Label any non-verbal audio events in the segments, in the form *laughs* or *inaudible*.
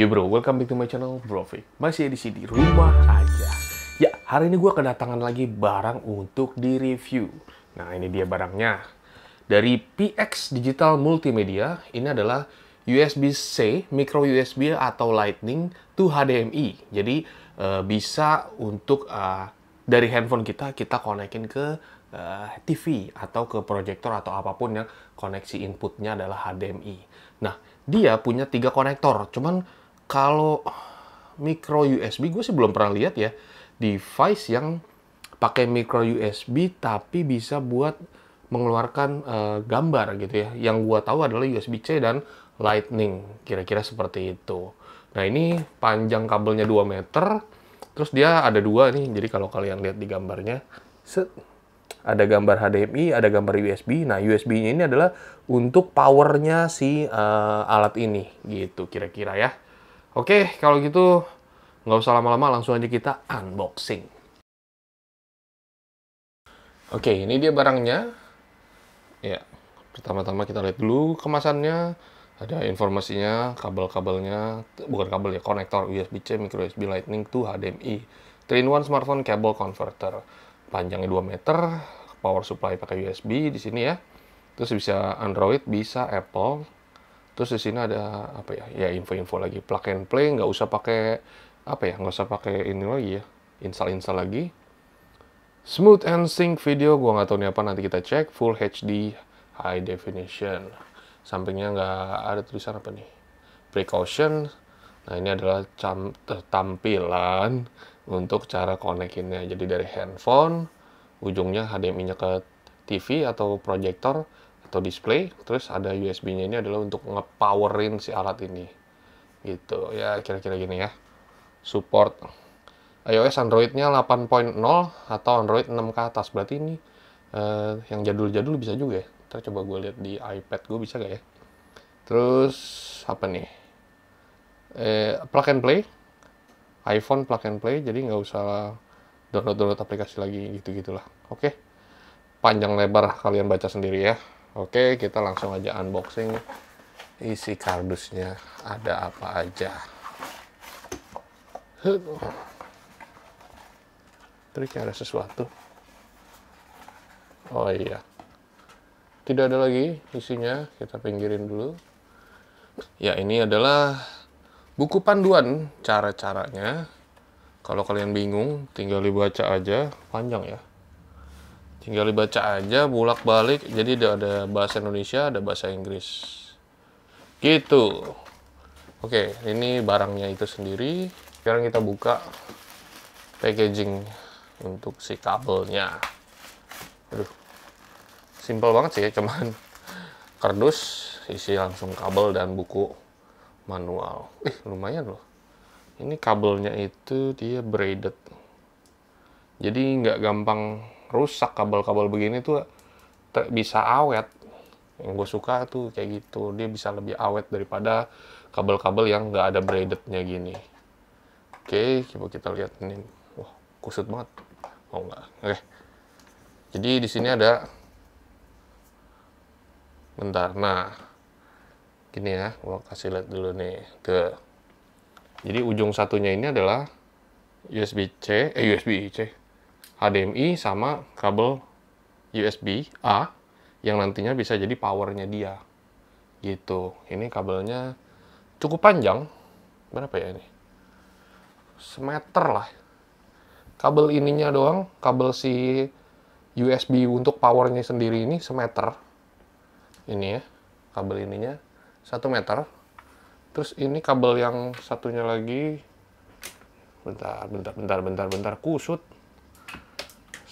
Yo bro, welcome back to my channel Brofi. Masih di sini rumah aja. Ya, hari ini gue kedatangan lagi barang untuk di-review. Nah, ini dia barangnya. Dari PX Digital Multimedia, ini adalah USB-C, micro USB atau Lightning to HDMI. Jadi, uh, bisa untuk uh, dari handphone kita, kita konekin ke uh, eh, TV atau ke proyektor atau apapun yang koneksi inputnya adalah HDMI. Nah, dia punya tiga konektor, cuman kalau micro USB gue sih belum pernah lihat ya device yang pakai micro USB tapi bisa buat mengeluarkan uh, gambar gitu ya. Yang gue tahu adalah USB-C dan Lightning, kira-kira seperti itu. Nah, ini panjang kabelnya 2 meter. Terus dia ada dua nih. Jadi kalau kalian lihat di gambarnya, set ada gambar HDMI, ada gambar USB. Nah, USB-nya ini adalah untuk powernya si uh, alat ini gitu kira-kira ya. Oke, kalau gitu nggak usah lama-lama, langsung aja kita unboxing. Oke, ini dia barangnya. Ya, pertama-tama kita lihat dulu kemasannya. Ada informasinya, kabel-kabelnya, bukan kabel ya, konektor USB-C, micro USB Lightning to HDMI. 3-in-1 smartphone cable converter. Panjangnya 2 meter, power supply pakai USB di sini ya. Terus bisa Android, bisa Apple, Terus di sini ada apa ya? Ya info-info lagi plug and play, nggak usah pakai apa ya? Nggak usah pakai ini lagi ya. Install-install lagi. Smooth and sync video, gua nggak tahu ini apa nanti kita cek. Full HD high definition. Sampingnya nggak ada tulisan apa nih? Precaution. Nah ini adalah eh, tampilan untuk cara konekinnya. Jadi dari handphone, ujungnya HDMI-nya ke TV atau proyektor, atau display terus ada USB-nya ini adalah untuk ngepowerin si alat ini gitu ya kira-kira gini ya support iOS android-nya Androidnya 8.0 atau Android 6 ke atas berarti ini uh, yang jadul-jadul bisa juga ya coba gue lihat di iPad gue bisa gak ya terus apa nih eh, plug and play iPhone plug and play jadi nggak usah download download aplikasi lagi gitu gitulah oke okay? panjang lebar kalian baca sendiri ya Oke, kita langsung aja unboxing isi kardusnya ada apa aja. Terus ada sesuatu. Oh iya. Tidak ada lagi isinya, kita pinggirin dulu. Ya, ini adalah buku panduan cara-caranya. Kalau kalian bingung, tinggal dibaca aja, panjang ya tinggal dibaca aja bulak balik jadi udah ada bahasa Indonesia ada bahasa Inggris gitu oke ini barangnya itu sendiri sekarang kita buka packaging untuk si kabelnya aduh simple banget sih ya, cuman *laughs* kardus isi langsung kabel dan buku manual eh lumayan loh ini kabelnya itu dia braided jadi nggak gampang rusak kabel-kabel begini tuh bisa awet yang gue suka tuh kayak gitu dia bisa lebih awet daripada kabel-kabel yang nggak ada braidednya gini oke coba kita lihat ini wah kusut banget mau oh, nggak oke jadi di sini ada bentar nah gini ya gue kasih lihat dulu nih ke jadi ujung satunya ini adalah USB C eh USB C HDMI sama kabel USB A yang nantinya bisa jadi powernya dia gitu ini kabelnya cukup panjang berapa ya ini semeter lah kabel ininya doang kabel si USB untuk powernya sendiri ini semeter ini ya kabel ininya satu meter terus ini kabel yang satunya lagi bentar bentar bentar bentar bentar kusut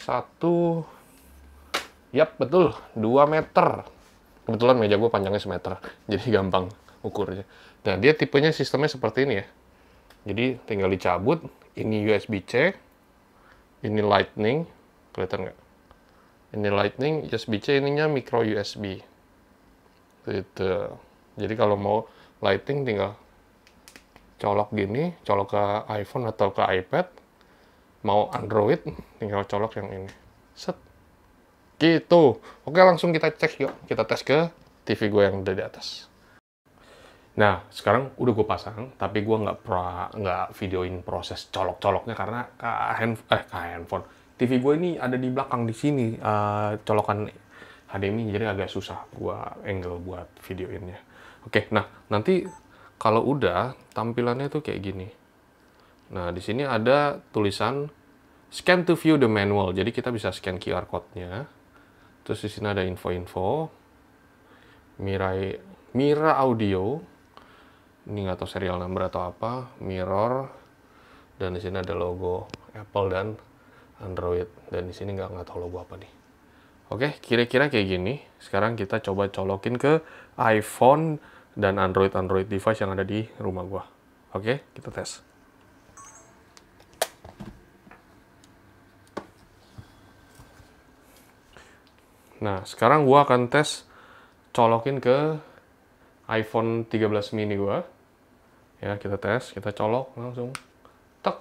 satu Yap, betul. 2 meter. Kebetulan meja gue panjangnya semeter, jadi *laughs* gampang ukurnya. Nah, dia tipenya sistemnya seperti ini ya. Jadi, tinggal dicabut. Ini USB-C. Ini Lightning. Kelihatan nggak? Ini Lightning, USB-C ininya micro USB. Gitu. Jadi, kalau mau Lightning tinggal colok gini, colok ke iPhone atau ke iPad mau Android tinggal colok yang ini set gitu oke langsung kita cek yuk kita tes ke TV gue yang udah di atas nah sekarang udah gue pasang tapi gue nggak pra nggak videoin proses colok-coloknya karena ke hand eh handphone TV gue ini ada di belakang di sini uh, colokan HDMI jadi agak susah gue angle buat videoinnya oke nah nanti kalau udah tampilannya tuh kayak gini Nah, di sini ada tulisan Scan to view the manual. Jadi kita bisa scan QR code-nya. Terus di sini ada info-info. Mirai Mira Audio. Ini nggak tahu serial number atau apa. Mirror. Dan di sini ada logo Apple dan Android. Dan di sini nggak nggak tahu logo apa nih. Oke, kira-kira kayak gini. Sekarang kita coba colokin ke iPhone dan Android Android device yang ada di rumah gua. Oke, kita tes. Nah, sekarang gua akan tes colokin ke iPhone 13 mini gua. Ya, kita tes, kita colok langsung. Tek.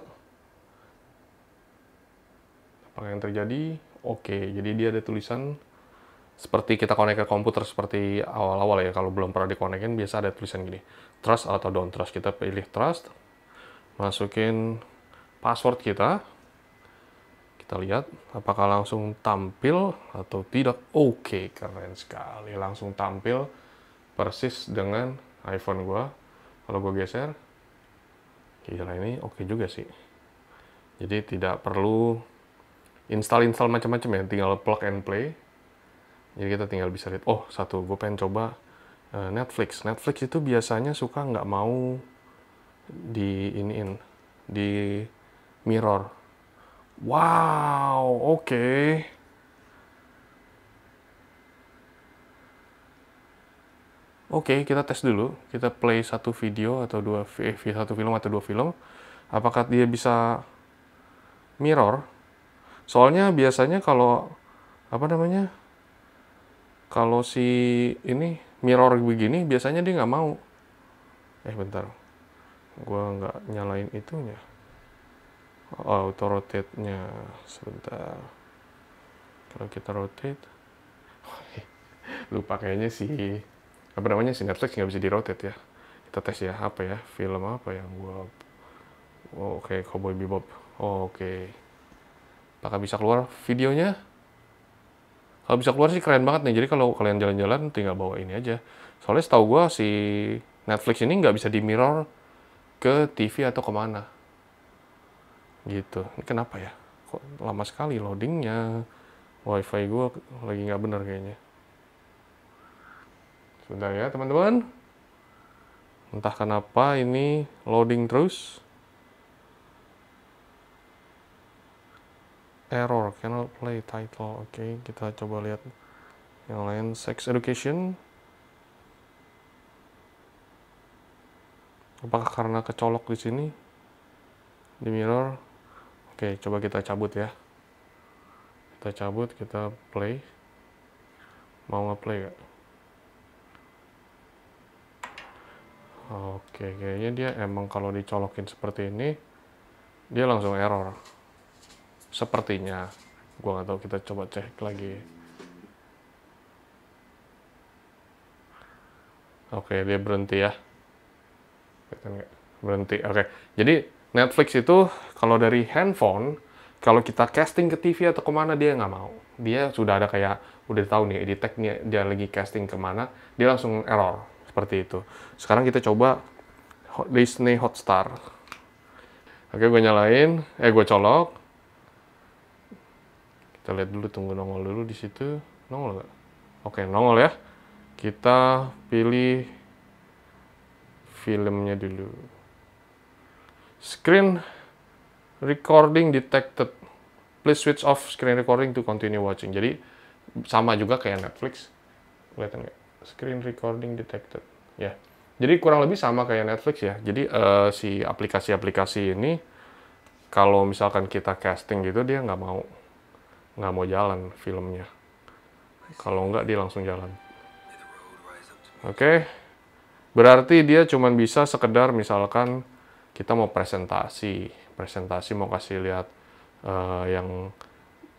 Apa yang terjadi? Oke, jadi dia ada tulisan seperti kita konek ke komputer seperti awal-awal ya kalau belum pernah dikonekin biasa ada tulisan gini trust atau don't trust kita pilih trust masukin password kita kita lihat apakah langsung tampil atau tidak. Oke, okay, keren sekali. Langsung tampil persis dengan iPhone gua. Kalau gue geser, gila ini oke okay juga sih. Jadi tidak perlu install-install macam-macam ya, tinggal plug and play. Jadi kita tinggal bisa lihat, oh satu, gue pengen coba eh, Netflix. Netflix itu biasanya suka nggak mau di in-in di mirror. Wow, oke. Okay. Oke, okay, kita tes dulu. Kita play satu video atau dua eh, satu film atau dua film. Apakah dia bisa mirror? Soalnya biasanya kalau apa namanya? Kalau si ini mirror begini biasanya dia nggak mau. Eh bentar, gua nggak nyalain itunya auto rotate nya sebentar kalau kita rotate *laughs* lupa kayaknya sih apa namanya si Netflix nggak bisa di rotate ya kita tes ya apa ya film apa yang gua oh, oke okay, Cowboy Bebop oh, oke okay. apakah bisa keluar videonya kalau bisa keluar sih keren banget nih jadi kalau kalian jalan-jalan tinggal bawa ini aja soalnya setahu gua si Netflix ini nggak bisa di mirror ke TV atau kemana gitu ini kenapa ya kok lama sekali loadingnya wifi gue lagi nggak bener kayaknya sudah ya teman-teman entah kenapa ini loading terus error cannot play title oke okay, kita coba lihat yang lain sex education apakah karena kecolok di sini di mirror Oke, coba kita cabut ya. Kita cabut, kita play. Mau nge-play gak? Oke, kayaknya dia emang kalau dicolokin seperti ini, dia langsung error. Sepertinya. Gue nggak tahu, kita coba cek lagi. Oke, dia berhenti ya. Berhenti. Oke, jadi Netflix itu kalau dari handphone, kalau kita casting ke TV atau kemana dia nggak mau. Dia sudah ada kayak udah tahu nih di tag-nya dia lagi casting kemana, dia langsung error seperti itu. Sekarang kita coba Disney Hotstar. Oke, gue nyalain, eh gue colok. Kita lihat dulu, tunggu nongol dulu di situ. Nongol nggak? Oke, nongol ya. Kita pilih filmnya dulu. Screen recording detected. Please switch off screen recording to continue watching. Jadi sama juga kayak Netflix. Kelihatan nggak? Screen recording detected. Ya. Yeah. Jadi kurang lebih sama kayak Netflix ya. Jadi uh, si aplikasi-aplikasi ini kalau misalkan kita casting gitu dia nggak mau nggak mau jalan filmnya. Kalau nggak dia langsung jalan. Oke. Okay. Berarti dia cuma bisa sekedar misalkan kita mau presentasi presentasi mau kasih lihat uh, yang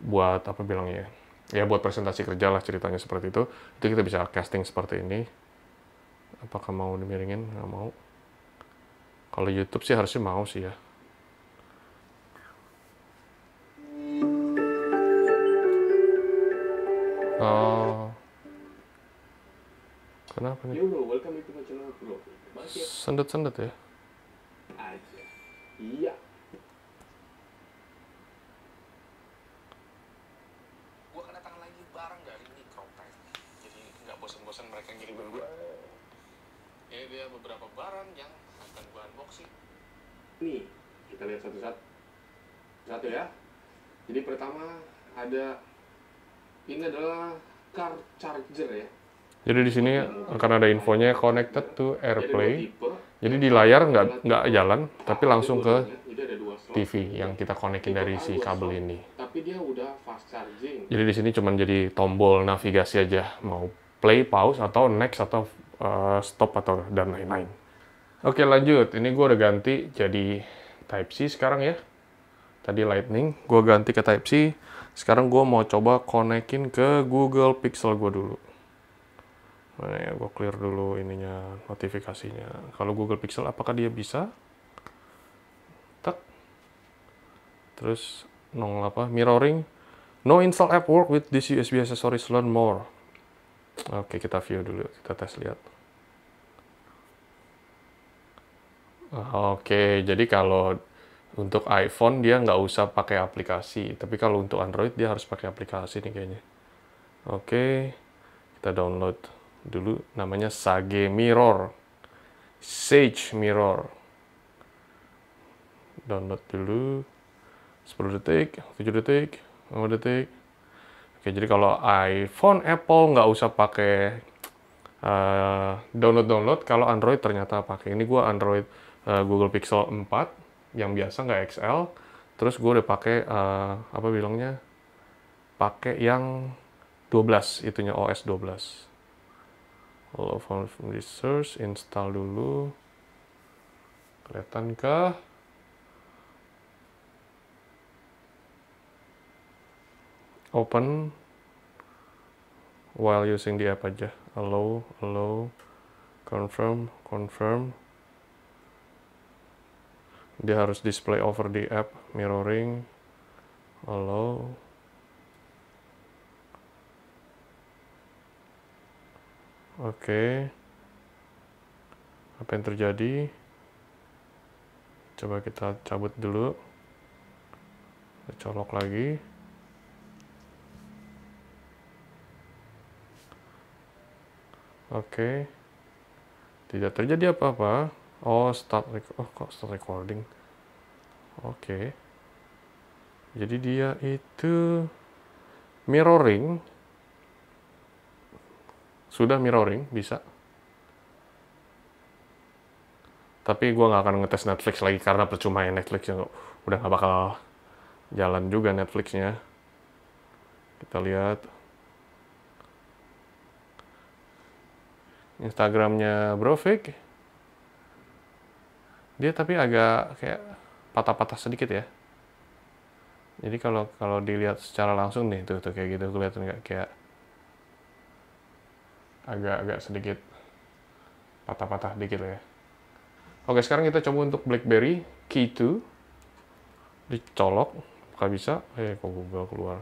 buat apa bilangnya ya? ya buat presentasi kerja lah ceritanya seperti itu itu kita bisa casting seperti ini apakah mau dimiringin nggak mau kalau YouTube sih harusnya mau sih ya oh kenapa nih sendet-sendet ya aja iya gue kedatangan lagi bareng dari mikrotek jadi nggak bosan-bosan mereka ngirim gua. ya dia beberapa barang yang akan gua unboxing nih kita lihat satu-satu satu ya jadi pertama ada ini adalah car charger ya jadi di sini akan ada infonya connected to AirPlay. Jadi, jadi di layar nggak nggak jalan, tapi langsung ke TV yang kita konekin dari si kabel ini. Tapi dia udah fast charging. Jadi di sini cuma jadi tombol navigasi aja, mau play, pause atau next atau uh, stop atau dan lain-lain. Oke lanjut, ini gue udah ganti jadi Type C sekarang ya. Tadi Lightning, gue ganti ke Type C. Sekarang gue mau coba konekin ke Google Pixel gue dulu. Mana ya, gue clear dulu ininya notifikasinya. Kalau Google Pixel, apakah dia bisa? Tak. Terus nongol apa? Mirroring. No install app work with this USB accessories. Learn more. Oke, kita view dulu. Kita tes lihat. Oke, jadi kalau untuk iPhone dia nggak usah pakai aplikasi, tapi kalau untuk Android dia harus pakai aplikasi nih kayaknya. Oke, kita download dulu namanya Sage Mirror Sage Mirror download dulu 10 detik 7 detik 5 detik oke jadi kalau iPhone Apple nggak usah pakai download eh, download download kalau Android ternyata pakai ini gue Android uh, Google Pixel 4 yang biasa nggak XL terus gue udah pakai uh, apa bilangnya pakai yang 12 itunya OS 12 Allow from resource, install dulu. Kelihatan kah? Open while using the app aja. Allow, allow, confirm, confirm. Dia harus display over the app, mirroring, allow. Oke. Apa yang terjadi? Coba kita cabut dulu. Kita colok lagi. Oke. Tidak terjadi apa-apa. Oh, start oh kok start recording. Oke. Jadi dia itu mirroring sudah mirroring, bisa. Tapi gue nggak akan ngetes Netflix lagi karena percuma ya Netflix ya, udah nggak bakal jalan juga Netflixnya. Kita lihat. Instagramnya Brofik. Dia tapi agak kayak patah-patah sedikit ya. Jadi kalau kalau dilihat secara langsung nih tuh, tuh kayak gitu kelihatan nggak kayak agak-agak sedikit patah-patah dikit ya. Oke, sekarang kita coba untuk BlackBerry Key 2. Dicolok, nggak bisa. Eh, kok Google keluar.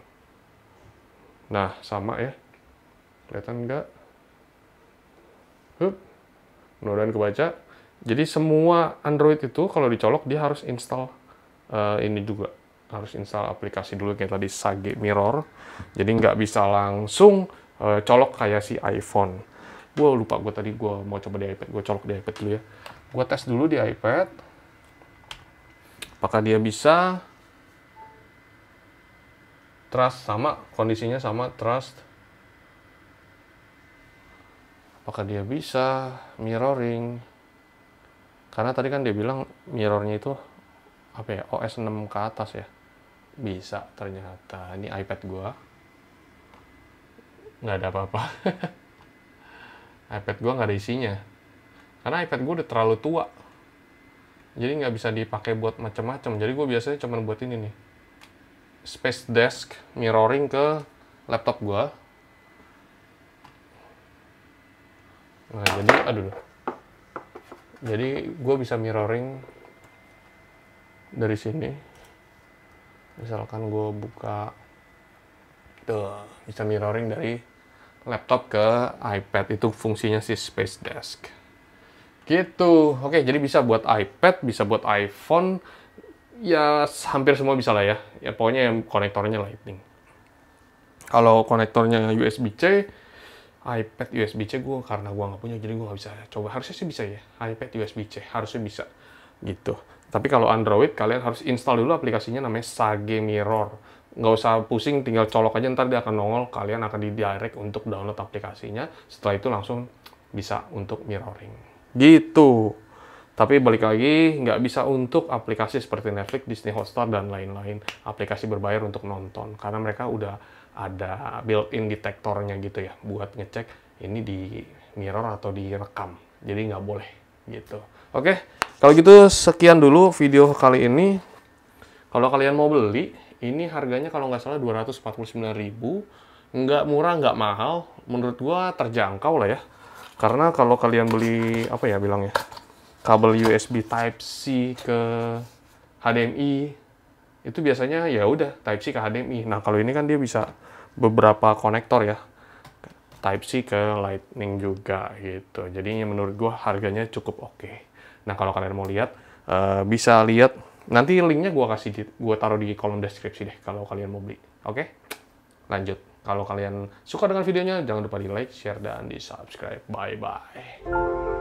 Nah, sama ya. Kelihatan nggak? Hup. Mudah-mudahan kebaca. Jadi semua Android itu kalau dicolok dia harus install uh, ini juga. Harus install aplikasi dulu kayak tadi Sage Mirror. Jadi nggak bisa langsung uh, colok kayak si iPhone. Gue lupa gue tadi gue mau coba di iPad, gue colok di iPad dulu ya. Gue tes dulu di iPad. Apakah dia bisa trust sama kondisinya sama trust? Apakah dia bisa mirroring? Karena tadi kan dia bilang mirrornya itu apa ya OS 6 ke atas ya. Bisa ternyata. Ini iPad gue nggak ada apa-apa *laughs* iPad gue nggak ada isinya karena iPad gue udah terlalu tua jadi nggak bisa dipakai buat macam-macam jadi gue biasanya cuma buat ini nih space desk mirroring ke laptop gue nah jadi aduh jadi gue bisa mirroring dari sini misalkan gue buka Tuh, bisa mirroring dari laptop ke iPad. Itu fungsinya si Space Desk. Gitu. Oke, jadi bisa buat iPad, bisa buat iPhone. Ya, hampir semua bisa lah ya. Ya, pokoknya yang konektornya Lightning. Kalau konektornya USB-C, iPad USB-C gue karena gue nggak punya jadi gue nggak bisa coba harusnya sih bisa ya iPad USB-C harusnya bisa gitu tapi kalau Android kalian harus install dulu aplikasinya namanya Sage Mirror nggak usah pusing, tinggal colok aja ntar dia akan nongol, kalian akan di direct untuk download aplikasinya. Setelah itu langsung bisa untuk mirroring. Gitu. Tapi balik lagi, nggak bisa untuk aplikasi seperti Netflix, Disney Hotstar, dan lain-lain. Aplikasi berbayar untuk nonton. Karena mereka udah ada built-in detektornya gitu ya, buat ngecek ini di mirror atau direkam. Jadi nggak boleh gitu. Oke, kalau gitu sekian dulu video kali ini. Kalau kalian mau beli, ini harganya kalau nggak salah 249.000. Nggak murah, nggak mahal. Menurut gua terjangkau lah ya. Karena kalau kalian beli apa ya bilangnya? Kabel USB Type C ke HDMI itu biasanya ya udah Type C ke HDMI. Nah, kalau ini kan dia bisa beberapa konektor ya. Type C ke Lightning juga gitu. Jadi menurut gua harganya cukup oke. Okay. Nah, kalau kalian mau lihat eh, bisa lihat Nanti linknya gue kasih, gue taruh di kolom deskripsi deh kalau kalian mau beli. Oke? Lanjut. Kalau kalian suka dengan videonya, jangan lupa di like, share, dan di subscribe. Bye-bye.